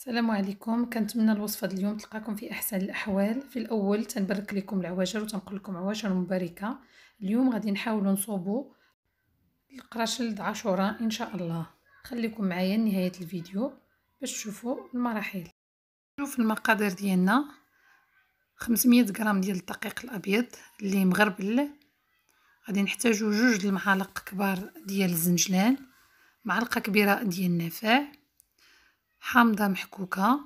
السلام عليكم كنتمنى الوصفه ديال اليوم تلقاكم في احسن الاحوال في الاول تنبرك لكم العواجر وتنقول لكم عواجر مباركه اليوم غادي نحاولوا نصوبوا القراشل لد ان شاء الله خليكم معايا لنهايه الفيديو باش تشوفوا المراحل شوف المقادير ديالنا 500 غرام ديال الدقيق الابيض اللي مغربل غادي نحتاجو جوج المعالق كبار ديال الزنجلان معلقه كبيره ديال النافع حامضة محكوكة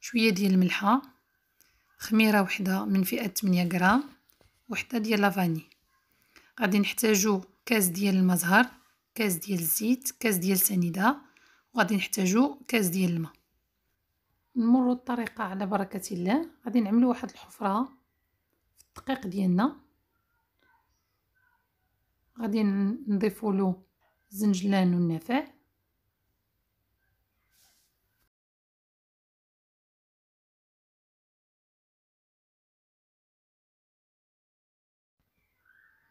شوية ديال الملحة خميرة وحدة من فئة 8 غرام وحدة ديال لافاني غادي نحتاجو كاس ديال المزهر كاس ديال الزيت كاس ديال سنيدة وغادي نحتاجو كاس ديال الماء نمرو الطريقة على بركة الله غادي نعملو واحد الحفرة في الدقيق ديالنا غادي نضيفو له الزنجلان والنافع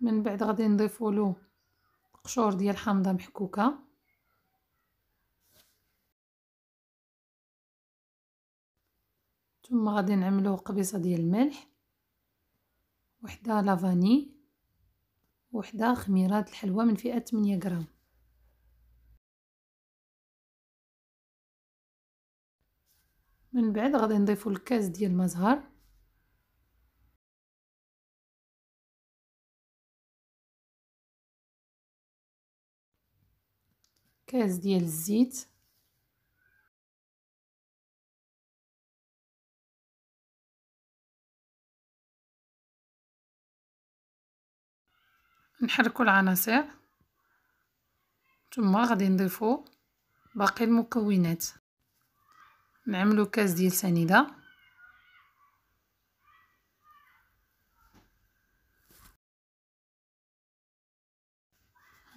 من بعد غادي نضيفوا له قشور ديال حامضه محكوكه ثم غادي نعملو قبيصه ديال الملح وحده لافاني وحده خميرات الحلوى من فئه 8 غرام من بعد غادي نضيفو الكاس ديال المزهر كاس ديال الزيت نحركو العناصر ثم غادي نضيفو باقي المكونات نعملو كاس ديال سنيده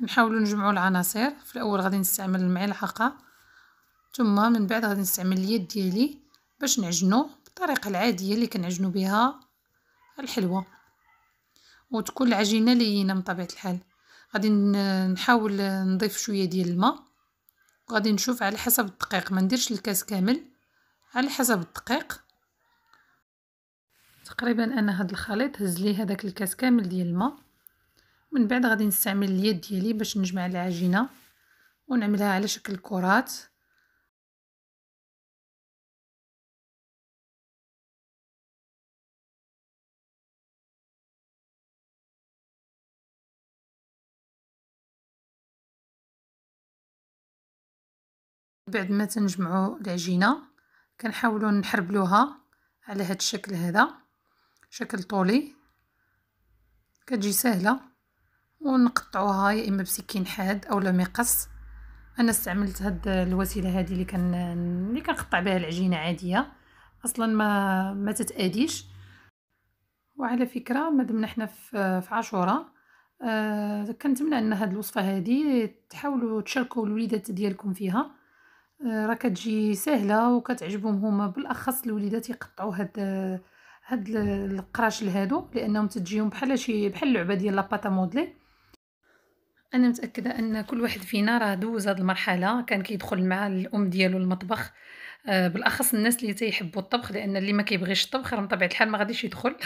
نحاولوا نجمعوا العناصر في الاول غادي نستعمل الملعقه ثم من بعد غادي نستعمل اليد ديالي باش نعجنو بالطريقه العاديه اللي كنعجنو بها الحلوى وتكون العجينه لينه من طبيعه الحال غادي نحاول نضيف شويه ديال الماء وغادي نشوف على حسب الدقيق ما نديرش الكاس كامل على حسب الدقيق تقريبا انا هاد الخليط هز لي هذاك الكاس كامل ديال الماء من بعد غادي نستعمل اليد ديالي باش نجمع العجينه ونعملها على شكل كرات بعد ما تنجمعوا العجينه كنحاولوا نحربلوها على هذا الشكل هذا شكل طولي كتجي سهله ونقطعوها يا اما بسكين حاد اولا مقص انا استعملت هاد الوسيله هذه اللي كان اللي كنقطع بها العجينه عاديه اصلا ما ما تتاديش وعلى فكره مادامنا حنا في عاشوره آه كنتمنى ان هاد الوصفه هذه تحاولوا تشاركوا الوليدات ديالكم فيها آه، راه كتجي سهله وكتعجبهم هما بالاخص الوليدات يقطعوا هاد هاد القراش هادو لانهم تجيهم بحال شي بحال لعبه ديال لاباتا مودلي انا متاكده ان كل واحد فينا راه دوز هاد المرحله كان كيدخل مع الام ديالو المطبخ آه، بالاخص الناس اللي تيحبوا الطبخ لان اللي ما كيبغيش الطبخ راه بطبيعه الحال ما غاديش يدخل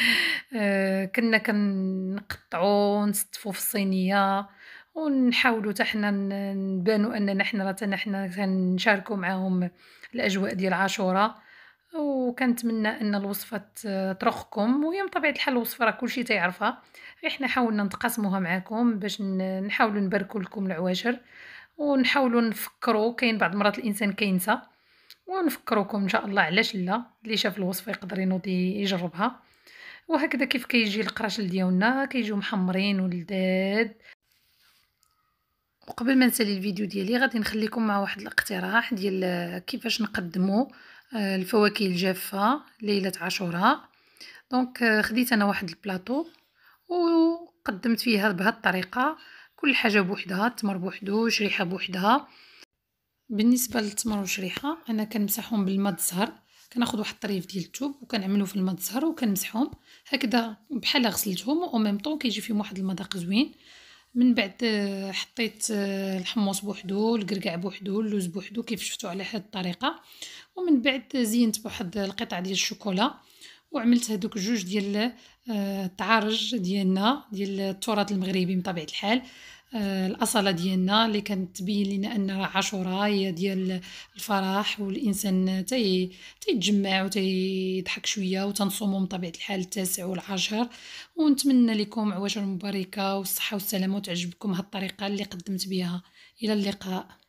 آه، كنا كنقطعوا نستفوا في الصينيه ونحاولوا حتى حنا نبانوا اننا حنا راه حنا كنشاركوا معاهم الاجواء ديال عاشوراء وكنتمنى ان الوصفه آه، ترخكم وهي بطبيعه طبيعه الحال الوصفه راه كلشي تيعرفها غير حنا حاولنا نتقاسموها معكم باش نحاولوا نبركوا لكم العواجر ونحاولوا نفكروا كاين بعض المرات الانسان كينسى ونفكروكم ان شاء الله علاش لا اللي شاف الوصفه يقدر ينوض يجربها وهكذا كيف كيجي القراشل ديالنا كيجيو محمرين ولداد وقبل ما نسالي الفيديو ديالي غادي نخليكم مع واحد الاقتراح ديال آه، كيفاش نقدمو آه، الفواكه الجافه ليله عاشوراء دونك آه، خديت انا واحد البلاطو وقدمت فيها بهذه الطريقه كل حاجه بوحدها التمر بوحدو شريحه بوحدها بالنسبه للتمر والشريحه انا كنمسحهم بالماء الزهر كناخذ واحد الطريف ديال الثوب وكنعملو في الماء الزهر وكنمسحهم هكذا بحال غسلتهم وميم طون كيجي فيهم واحد المذاق زوين من بعد آه، حطيت آه، الحمص بوحدو الكركاع بوحدو اللوز بوحدو كيف شفتوا على هاد الطريقه ومن بعد زينت بواحد القطع ديال الشوكولا وعملت هذوك جوج ديال آه، التعارج ديالنا ديال التراث المغربي بطبيعه الحال الأصالة ديالنا اللي كتبين لنا أن عاشوراء هي ديال الفرح والإنسان تي تيتجمع وتيضحك شوية وتنصومو بطبيعة الحال التاسع والعاشر ونتمنى لكم عواشر مباركة والصحة والسلامة وتعجبكم هالطريقة اللي قدمت بها إلى اللقاء